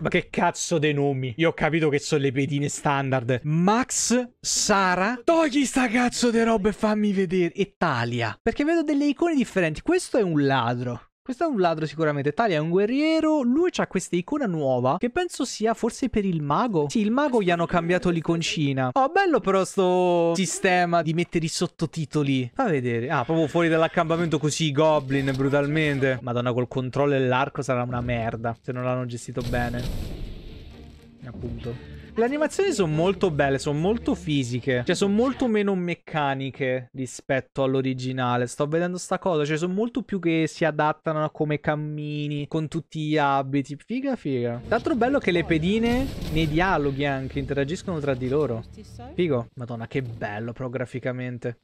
Ma che cazzo dei nomi? Io ho capito che sono le pedine standard. Max, Sara, togli sta cazzo di roba e fammi vedere. Italia. Perché vedo delle icone differenti. Questo è un ladro. Questo è un ladro sicuramente, Talia è un guerriero, lui ha questa icona nuova che penso sia forse per il mago. Sì, il mago gli hanno cambiato l'iconcina. Oh, bello però sto sistema di mettere i sottotitoli. Fa vedere. Ah, proprio fuori dall'accampamento così, goblin, brutalmente. Madonna, col controllo e l'arco sarà una merda se non l'hanno gestito bene. Appunto. Le animazioni sono molto belle, sono molto fisiche. Cioè, sono molto meno meccaniche rispetto all'originale. Sto vedendo sta cosa. Cioè, sono molto più che si adattano a come cammini, con tutti gli abiti. Figa, figa. L'altro bello è che le pedine, nei dialoghi anche, interagiscono tra di loro. Figo. Madonna, che bello, però, graficamente.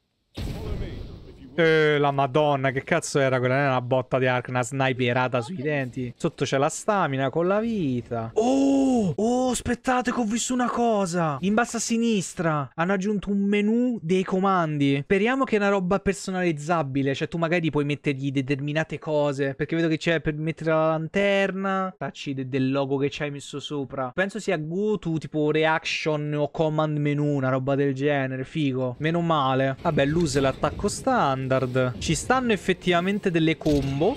Eh, la madonna, che cazzo era quella? Non una botta di arco, una sniperata sui denti. Sotto c'è la stamina con la vita. Oh, oh, aspettate che ho visto una cosa. In basso a sinistra hanno aggiunto un menu dei comandi. Speriamo che è una roba personalizzabile. Cioè tu magari puoi mettergli determinate cose. Perché vedo che c'è per mettere la lanterna. Tacci de del logo che ci hai messo sopra. Penso sia GoTo tipo reaction o command menu, una roba del genere. Figo. Meno male. Vabbè, l'use l'attacco stand standard. Ci stanno effettivamente delle combo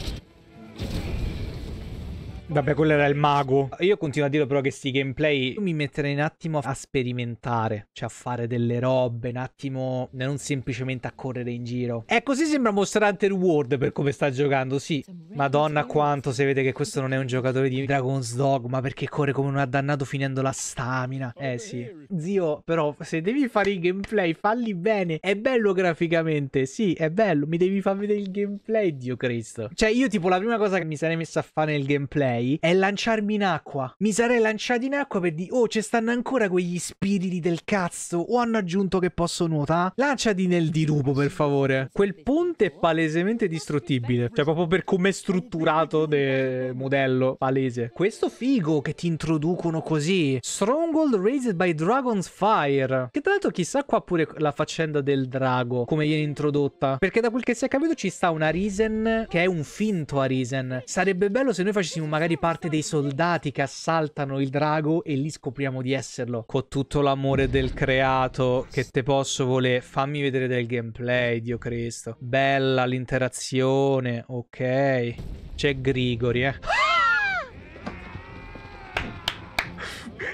Vabbè, quello era il mago. Io continuo a dire però che sti gameplay mi metterei un attimo a sperimentare, cioè a fare delle robe, un attimo, non semplicemente a correre in giro. E così sembra Monster Hunter World per come sta giocando, sì. Madonna quanto si vede che questo non è un giocatore di Dragon's Dogma perché corre come un addannato finendo la stamina. Eh sì. Zio, però se devi fare i gameplay, falli bene. È bello graficamente, sì, è bello. Mi devi far vedere il gameplay, Dio Cristo. Cioè io tipo la prima cosa che mi sarei messa a fare nel gameplay lei è lanciarmi in acqua. Mi sarei lanciato in acqua per dire, oh, ci stanno ancora quegli spiriti del cazzo, o hanno aggiunto che posso nuotare? Lanciati nel dirupo, per favore. Quel ponte è palesemente distruttibile, cioè proprio per come è strutturato del modello, palese. Questo figo che ti introducono così. Stronghold Raised by Dragon's Fire. Che tra l'altro chissà qua pure la faccenda del drago, come viene introdotta. Perché da quel che si è capito ci sta una Risen che è un finto Arisen. Sarebbe bello se noi facessimo magari magari parte dei soldati che assaltano il drago e lì scopriamo di esserlo. Con tutto l'amore del creato che te posso volere, fammi vedere del gameplay, Dio Cristo. Bella l'interazione, ok. C'è Grigori, eh.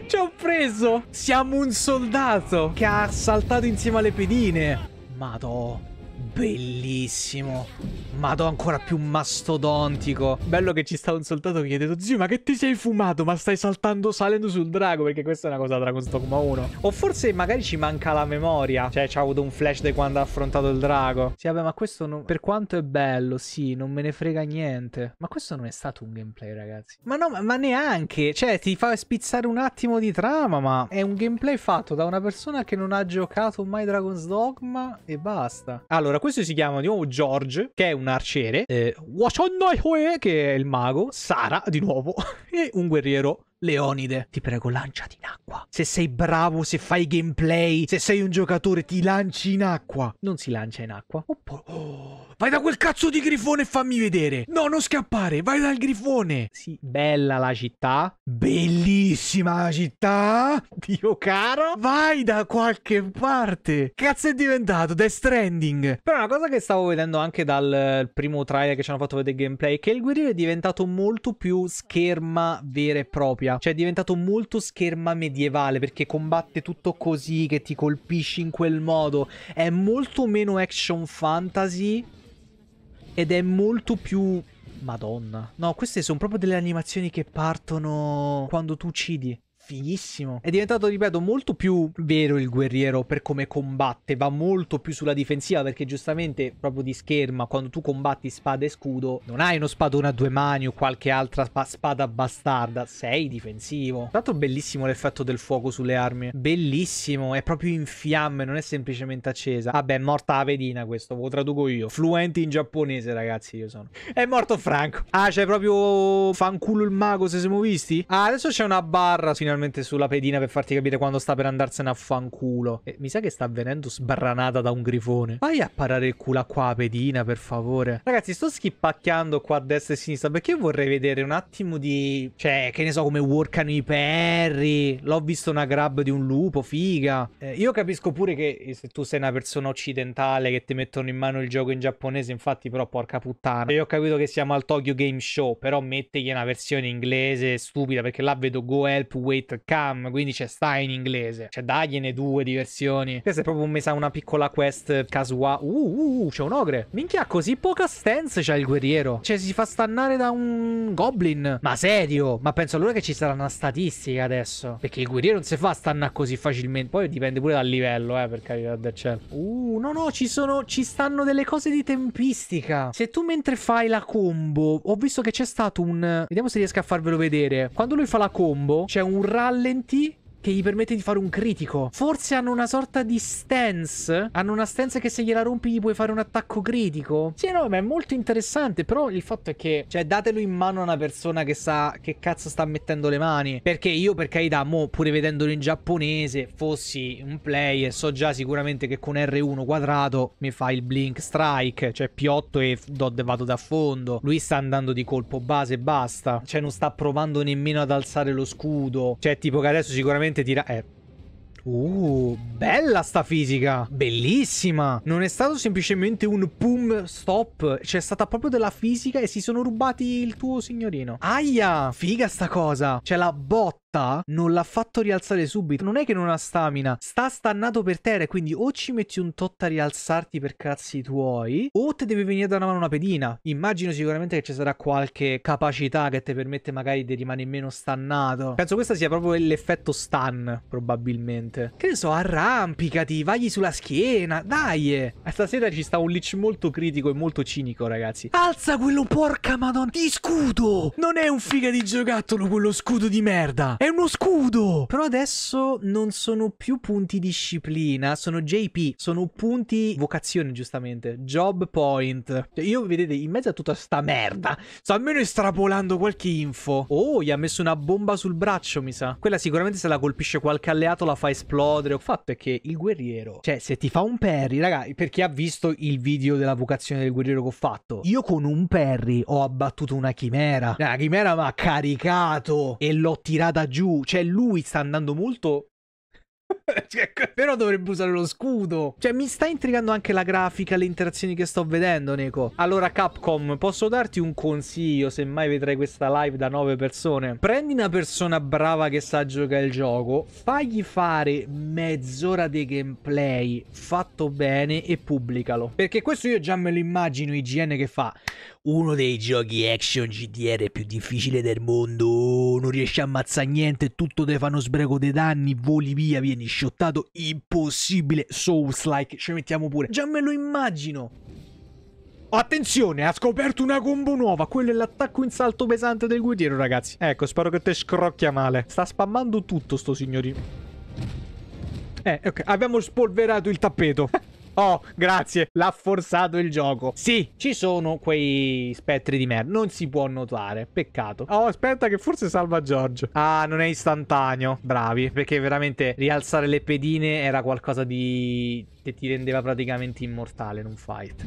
Ci ho preso! Siamo un soldato che ha saltato insieme alle pedine. Madò. Bellissimo. Madò, ancora più mastodontico. Bello che ci sta un soldato che gli ha detto, zio, ma che ti sei fumato? Ma stai saltando, salendo sul drago? Perché questa è una cosa da Dragon Dogma 1. O forse magari ci manca la memoria. Cioè, ci ha avuto un flash di quando ha affrontato il drago. Sì, vabbè, ma questo non... per quanto è bello, sì, non me ne frega niente. Ma questo non è stato un gameplay, ragazzi. Ma no, ma, ma neanche. Cioè, ti fa spizzare un attimo di trama, ma è un gameplay fatto da una persona che non ha giocato mai Dragon's Dogma e basta. Allora, questo si chiama di nuovo George, che è un arciere, eh, che è il mago, Sara di nuovo, e un guerriero Leonide, ti prego lanciati in acqua. Se sei bravo, se fai gameplay, se sei un giocatore, ti lanci in acqua. Non si lancia in acqua. Oppure... Oh, vai da quel cazzo di grifone e fammi vedere. No, non scappare, vai dal grifone. Sì, bella la città. Bellissima la città. Dio caro. Vai da qualche parte. Cazzo è diventato Death Stranding. Però una cosa che stavo vedendo anche dal eh, primo trailer che ci hanno fatto vedere il gameplay, che il guerriero è diventato molto più scherma vera e propria storia. Cioè è diventato molto scherma medievale perché combatte tutto così, che ti colpisci in quel modo. È molto meno action fantasy ed è molto più... Madonna. No, queste sono proprio delle animazioni che partono quando tu uccidi fighissimo. È diventato, ripeto, molto più vero il guerriero per come combatte, va molto più sulla difensiva perché giustamente proprio di scherma quando tu combatti spada e scudo non hai uno spadone a due mani o qualche altra spada bastarda, sei difensivo. Tanto bellissimo l'effetto del fuoco sulle armi, bellissimo, è proprio in fiamme, non è semplicemente accesa. Vabbè, è morta la pedina questo, lo traduco io. Fluenti in giapponese, ragazzi, io sono. È morto Franco. Ah, c'è proprio fanculo il mago se siamo visti? Ah, adesso c'è una barra fino a finalmente sulla pedina per farti capire quando sta per andarsene a fanculo. E mi sa che sta venendo sbranata da un grifone. Vai a parare il culo qua a pedina, per favore. Ragazzi, sto schippacchiando qua a destra e a sinistra perché vorrei vedere un attimo di... Cioè, che ne so, come workano i perri. L'ho visto una grab di un lupo, figa. Eh, io capisco pure che eh, se tu sei una persona occidentale che ti mettono in mano il gioco in giapponese, infatti però porca puttana. Io ho capito che siamo al Tokyo Game Show, però mettegli una versione inglese stupida perché là vedo go help wait Gate, Cam, quindi c'è sta in inglese. Cioè, dagliene due diversioni. Questa è proprio messa una piccola quest casuale. Uh, uh, uh, c'è un ogre. Minchia, così poca stance c'ha il guerriero. Cioè, si fa stannare da un goblin. Ma serio? Ma penso allora che ci sarà una statistica adesso. Perché il guerriero non si fa stannare così facilmente. Poi dipende pure dal livello, eh, per carità del cielo. Uh, no, no, ci sono... Ci stanno delle cose di tempistica. Se tu mentre fai la combo... Ho visto che c'è stato un... Vediamo se riesco a farvelo vedere. Quando lui fa la combo, c'è un rallenti che gli permette di fare un critico. Forse hanno una sorta di stance. Hanno una stance che se gliela rompi gli puoi fare un attacco critico. Sì, no, ma è molto interessante. Però il fatto è che, cioè, datelo in mano a una persona che sa che cazzo sta mettendo le mani. Perché io, per carità, mo, pure vedendolo in giapponese, fossi un player, so già sicuramente che con R1 quadrato mi fa il blink strike, cioè piotto e Dodd vado da fondo. Lui sta andando di colpo base e basta. Cioè, non sta provando nemmeno ad alzare lo scudo. Cioè, tipo che adesso sicuramente probabilmente dirà... Eh, Uh, bella sta fisica. Bellissima. Non è stato semplicemente un boom stop. C'è stata proprio della fisica e si sono rubati il tuo signorino. Aia, figa sta cosa. C'è cioè, la botta non l'ha fatto rialzare subito. Non è che non ha stamina, sta stannato per terra. Quindi o ci metti un tot a rialzarti per cazzi tuoi, o te deve venire da una mano una pedina. Immagino sicuramente che ci sarà qualche capacità che ti permette magari di rimanere meno stannato. Penso questo sia proprio l'effetto stun, probabilmente veramente. Che ne so, arrampicati, vagli sulla schiena, dai. Stasera ci sta un leech molto critico e molto cinico, ragazzi. Alza quello porca madonna di scudo! Non è un figa di giocattolo quello scudo di merda! È uno scudo! Però adesso non sono più punti disciplina, sono JP, sono punti vocazione, giustamente. Job point. Cioè, io, vedete, in mezzo a tutta sta merda, sto almeno estrapolando qualche info. Oh, gli ha messo una bomba sul braccio, mi sa. Quella sicuramente se la colpisce qualche alleato la fa esplodere esplodere. Il fatto è che il guerriero, cioè se ti fa un perry ragazzi, per chi ha visto il video della vocazione del guerriero che ho fatto, io con un perry ho abbattuto una chimera. La chimera mi ha caricato e l'ho tirata giù. Cioè lui sta andando molto Cioè, Però dovrebbe usare lo scudo. Cioè, mi sta intrigando anche la grafica, le interazioni che sto vedendo, Neko. Allora, Capcom, posso darti un consiglio se mai vedrai questa live da nove persone? Prendi una persona brava che sa giocare il gioco, fagli fare mezz'ora di gameplay fatto bene e pubblicalo. Perché questo io già me lo immagino IGN che fa uno dei giochi action GDR più difficili del mondo, oh, non riesci a ammazzare niente, tutto te fanno spreco dei danni, voli via, vieni shottato, impossibile, Souls like, ci mettiamo pure, già me lo immagino. Attenzione, ha scoperto una combo nuova. Quello è l'attacco in salto pesante del guerriero, ragazzi. Ecco, spero che te scrocchia male. Sta spammando tutto sto signorino. Eh, ok, abbiamo spolverato il tappeto. Oh, grazie, l'ha forzato il gioco. Sì, ci sono quei spettri di merda. Non si può notare, peccato. Oh, aspetta che forse salva Giorgio. Ah, non è istantaneo. Bravi, perché veramente rialzare le pedine era qualcosa di... che ti rendeva praticamente immortale in un fight.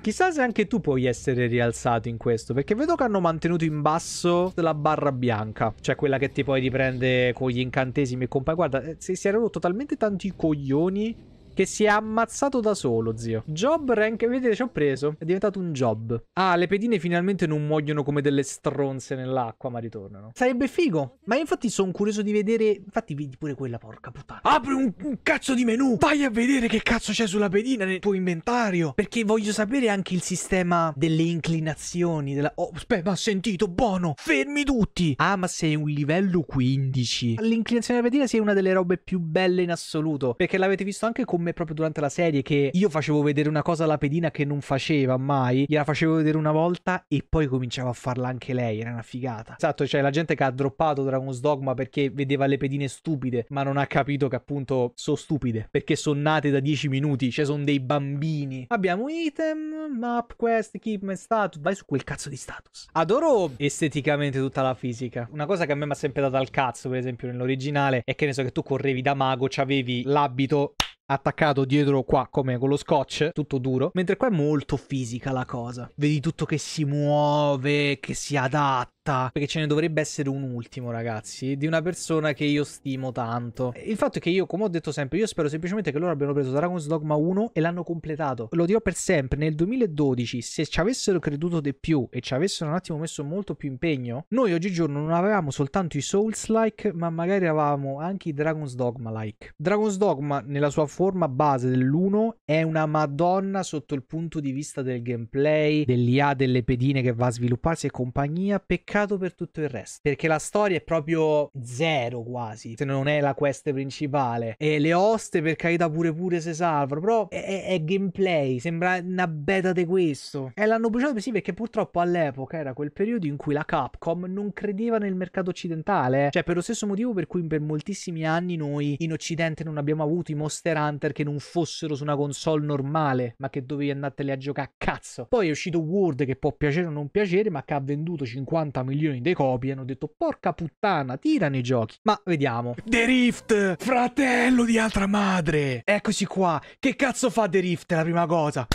Chissà se anche tu puoi essere rialzato in questo, perché vedo che hanno mantenuto in basso la barra bianca, cioè quella che ti poi riprende con gli incantesimi e compagni. Guarda, eh, si erano totalmente tanti coglioni che si è ammazzato da solo, zio. Job rank, vedete, ci ho preso. È diventato un job. Ah, le pedine finalmente non muoiono come delle stronze nell'acqua, ma ritornano. Sarebbe figo. Ma infatti sono curioso di vedere... Infatti vedi pure quella, porca puttana. Apri un, un cazzo di menu. Vai a vedere che cazzo c'è sulla pedina nel tuo inventario. Perché voglio sapere anche il sistema delle inclinazioni. Della... Oh, aspetta, ma sentito, buono. Fermi tutti. Ah, ma sei un livello 15. L'inclinazione della pedina sia una delle robe più belle in assoluto. Perché l'avete visto anche con me proprio durante la serie che io facevo vedere una cosa alla pedina che non faceva mai, gliela facevo vedere una volta e poi cominciava a farla anche lei, era una figata. Esatto, cioè la gente che ha droppato Dragon's Dogma perché vedeva le pedine stupide, ma non ha capito che appunto sono stupide, perché sono nate da 10 minuti, cioè sono dei bambini. Abbiamo item, map, quest, equipment, status, vai su quel cazzo di status. Adoro esteticamente tutta la fisica. Una cosa che a me mi ha sempre dato al cazzo, per esempio nell'originale, è che ne so che tu correvi da mago, c'avevi l'abito attaccato dietro qua come con lo scotch, tutto duro, mentre qua è molto fisica la cosa. Vedi tutto che si muove, che si adatta città, perché ce ne dovrebbe essere un ultimo, ragazzi, di una persona che io stimo tanto. Il fatto è che io, come ho detto sempre, io spero semplicemente che loro abbiano preso Dragon's Dogma 1 e l'hanno completato. Lo dirò per sempre, nel 2012, se ci avessero creduto di più e ci avessero un attimo messo molto più impegno, noi oggigiorno non avevamo soltanto i Souls-like, ma magari avevamo anche i Dragon's Dogma-like. Dragon's Dogma, nella sua forma base dell'1, è una madonna sotto il punto di vista del gameplay, dell'IA, delle pedine che va a svilupparsi e compagnia. Peccato mancato per tutto il resto. Perché la storia è proprio zero quasi, se non è la quest principale. E le oste, per carità, pure pure se salvano. Però è, è, è gameplay, sembra una beta di questo. E l'hanno bruciato sì, perché purtroppo all'epoca era quel periodo in cui la Capcom non credeva nel mercato occidentale. Cioè, per lo stesso motivo per cui per moltissimi anni noi in Occidente non abbiamo avuto i Monster Hunter che non fossero su una console normale, ma che dovevi andarteli a giocare a cazzo. Poi è uscito World che può piacere o non piacere, ma che ha venduto 50 milioni di copie, hanno detto porca puttana, tirano i giochi. Ma vediamo. The Rift, fratello di altra madre. Eccoci qua. Che cazzo fa The Rift la prima cosa?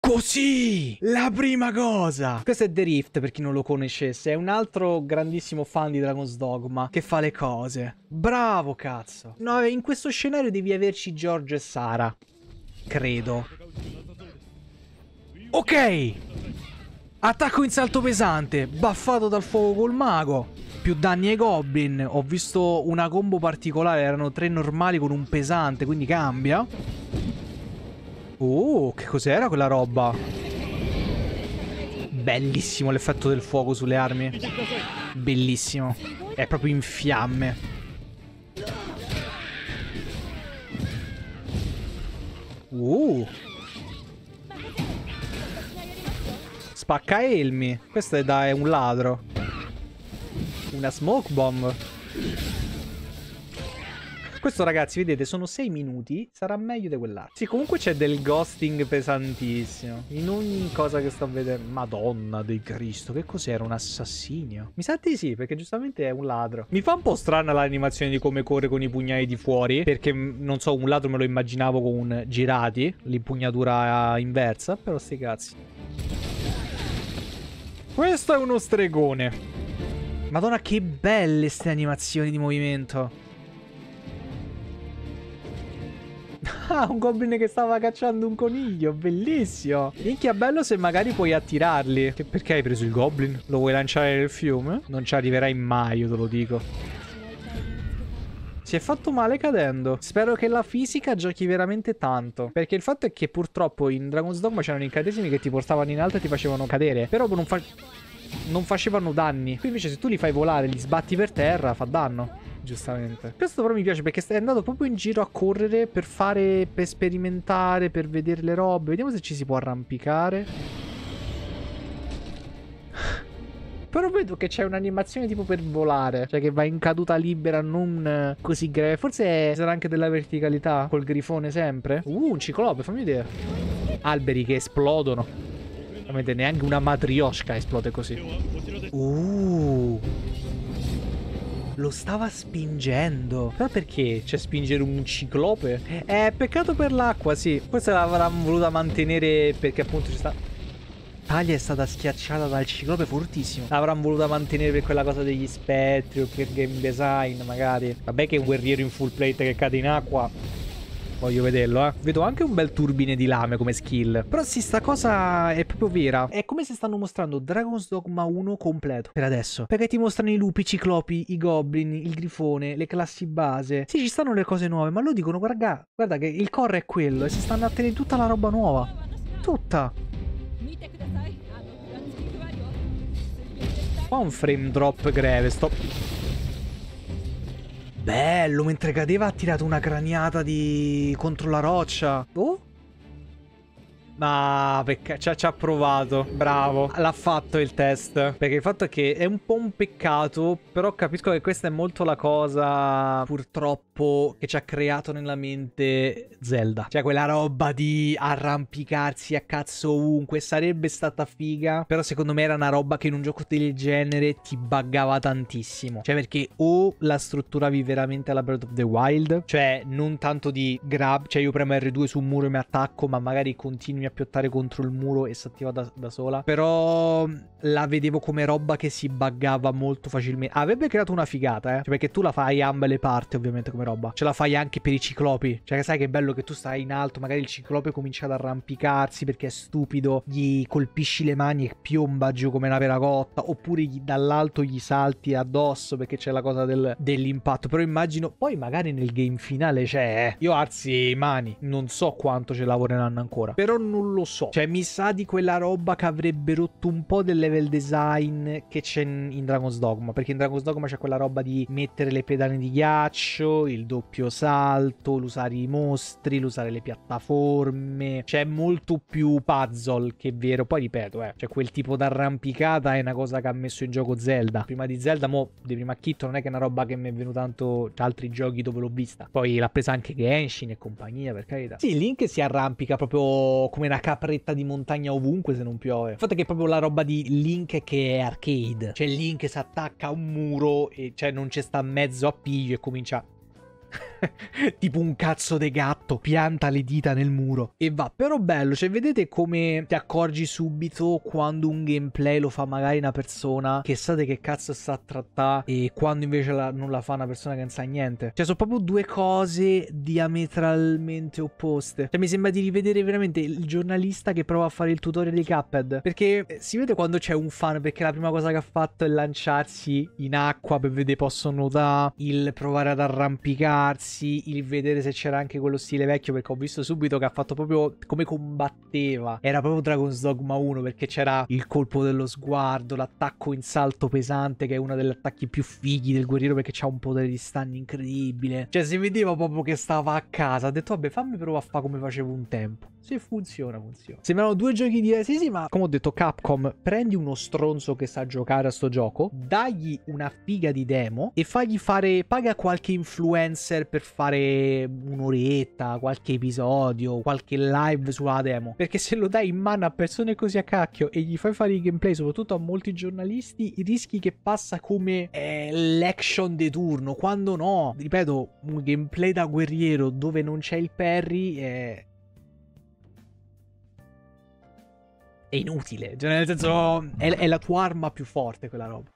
Così! La prima cosa! Questo è The Rift, per chi non lo conoscesse, è un altro grandissimo fan di Dragon's Dogma che fa le cose. Bravo, cazzo! No, in questo scenario devi averci Giorgio e Sara. Credo. Ok! Attacco in salto pesante, baffato dal fuoco col mago. Più danni ai goblin. Ho visto una combo particolare, erano tre normali con un pesante, quindi cambia. Oh, che cos'era quella roba? Bellissimo l'effetto del fuoco sulle armi. Bellissimo. È proprio in fiamme. Uh. spacca elmi. Questo è da è un ladro. Una smoke bomb. Questo ragazzi, vedete, sono 6 minuti, sarà meglio di quell'altro. Sì, comunque c'è del ghosting pesantissimo. In ogni cosa che sto vedendo. Madonna di Cristo, che cos'era? Un assassino? Mi sa di sì, perché giustamente è un ladro. Mi fa un po' strana l'animazione di come corre con i pugnali di fuori, perché mm, non so, un ladro me lo immaginavo con un girati, l'impugnatura inversa, però sti cazzi. Questo è uno stregone. Madonna, che belle ste animazioni di movimento. Ah, un goblin che stava cacciando un coniglio, bellissimo. Minchia, bello se magari puoi attirarli. Che perché hai preso il goblin? Lo vuoi lanciare nel fiume? Non ci arriverai mai, io te lo dico. Si è fatto male cadendo. Spero che la fisica giochi veramente tanto. Perché il fatto è che purtroppo in Dragon's Dogma c'erano incantesimi che ti portavano in alto e ti facevano cadere. Però non, fa non facevano danni. Qui invece se tu li fai volare, li sbatti per terra, fa danno giustamente. Questo però mi piace perché è andato proprio in giro a correre per fare, per sperimentare, per vedere le robe. Vediamo se ci si può arrampicare. Però vedo che c'è un'animazione tipo per volare, cioè che va in caduta libera, non così greve. Forse sarà anche della verticalità col grifone sempre. Uh, un ciclope, fammi vedere. Alberi che esplodono. Ovviamente neanche una matrioshka esplode così. Uh. Lo stava spingendo. Però perché? Cioè, spingere un ciclope? Eh, peccato per l'acqua, sì. Questa l'avrà voluta mantenere perché appunto ci sta battaglia è stata schiacciata dal ciclope fortissimo. L'avranno voluta mantenere per quella cosa degli spettri o per game design, magari. Vabbè che è un guerriero in full plate che cade in acqua. Voglio vederlo, eh. Vedo anche un bel turbine di lame come skill. Però sì, sta cosa è proprio vera. È come se stanno mostrando Dragon's Dogma 1 completo per adesso. Perché ti mostrano i lupi, i ciclopi, i goblin, il grifone, le classi base. Sì, ci stanno le cose nuove, ma lo dicono, guarda, guarda che il core è quello e si stanno a tenere tutta la roba nuova. Tutta. Qua ah, un frame drop greve, sto... Bello, mentre cadeva ha tirato una craniata di... contro la roccia. Oh? Ma ah, peccato, ci ha provato, bravo, l'ha fatto il test, perché il fatto è che è un po' un peccato, però capisco che questa è molto la cosa purtroppo che ci ha creato nella mente Zelda, cioè quella roba di arrampicarsi a cazzo ovunque, sarebbe stata figa, però secondo me era una roba che in un gioco del genere ti buggava tantissimo, cioè perché o la strutturavi veramente alla Breath of the Wild, cioè non tanto di grab, cioè io premo R2 su un muro e mi attacco, ma magari continui a bisogna piottare contro il muro e si attiva da, da sola. Però mm, la vedevo come roba che si buggava molto facilmente. Avrebbe creato una figata, eh. Cioè, perché tu la fai a ambe le parti, ovviamente, come roba. Ce la fai anche per i ciclopi. Cioè, sai che bello che tu stai in alto, magari il ciclope comincia ad arrampicarsi perché è stupido, gli colpisci le mani e piomba giù come una peracotta, oppure gli, dall'alto gli salti addosso perché c'è la cosa del, dell'impatto. Però immagino, poi magari nel game finale c'è, eh. Io alzi mani, non so quanto ce lavoreranno ancora. Però non non lo so. Cioè, mi sa di quella roba che avrebbe rotto un po' del level design che c'è in Dragon's Dogma. Perché in Dragon's Dogma c'è quella roba di mettere le pedane di ghiaccio, il doppio salto, l'usare i mostri, l'usare le piattaforme. C'è molto più puzzle che vero. Poi ripeto, eh, cioè quel tipo d'arrampicata è una cosa che ha messo in gioco Zelda. Prima di Zelda, mo di prima Kitto non è che è una roba che mi è venuta tanto da altri giochi dove l'ho vista. Poi l'ha presa anche Genshin e compagnia, per carità. Sì, Link si arrampica proprio come una capretta di montagna ovunque se non piove. Il fatto è che è proprio la roba di Link che è arcade. Cioè Link si attacca a un muro e cioè non c'è sta mezzo appiglio e comincia tipo un cazzo di gatto, pianta le dita nel muro e va. Però bello, cioè vedete come ti accorgi subito quando un gameplay lo fa magari una persona che sa di che cazzo sta a trattare e quando invece la, non la fa una persona che non sa niente. Cioè sono proprio due cose diametralmente opposte. Cioè mi sembra di rivedere veramente il giornalista che prova a fare il tutorial di Cuphead perché eh, si vede quando c'è un fan perché la prima cosa che ha fatto è lanciarsi in acqua per vedere posso nuotare, il provare ad arrampicarsi piacersi il vedere se c'era anche quello stile vecchio perché ho visto subito che ha fatto proprio come combatteva. Era proprio Dragon's Dogma 1 perché c'era il colpo dello sguardo, l'attacco in salto pesante che è uno degli attacchi più fighi del guerriero perché ha un potere di stun incredibile. Cioè si vedeva proprio che stava a casa. Ha detto vabbè fammi provare a fare come facevo un tempo. Se funziona, funziona. Sembrano due giochi diversissimi, ma come ho detto, Capcom, prendi uno stronzo che sa giocare a sto gioco, dagli una figa di demo e fagli fare. paga qualche influencer per fare un'oretta, qualche episodio, qualche live sulla demo. Perché se lo dai in mano a persone così a cacchio e gli fai fare i gameplay, soprattutto a molti giornalisti, i rischi che passa come eh, l'action di turno, quando no. Ripeto, un gameplay da guerriero dove non c'è il parry è è inutile. Cioè, nel senso, è, è la tua arma più forte quella roba.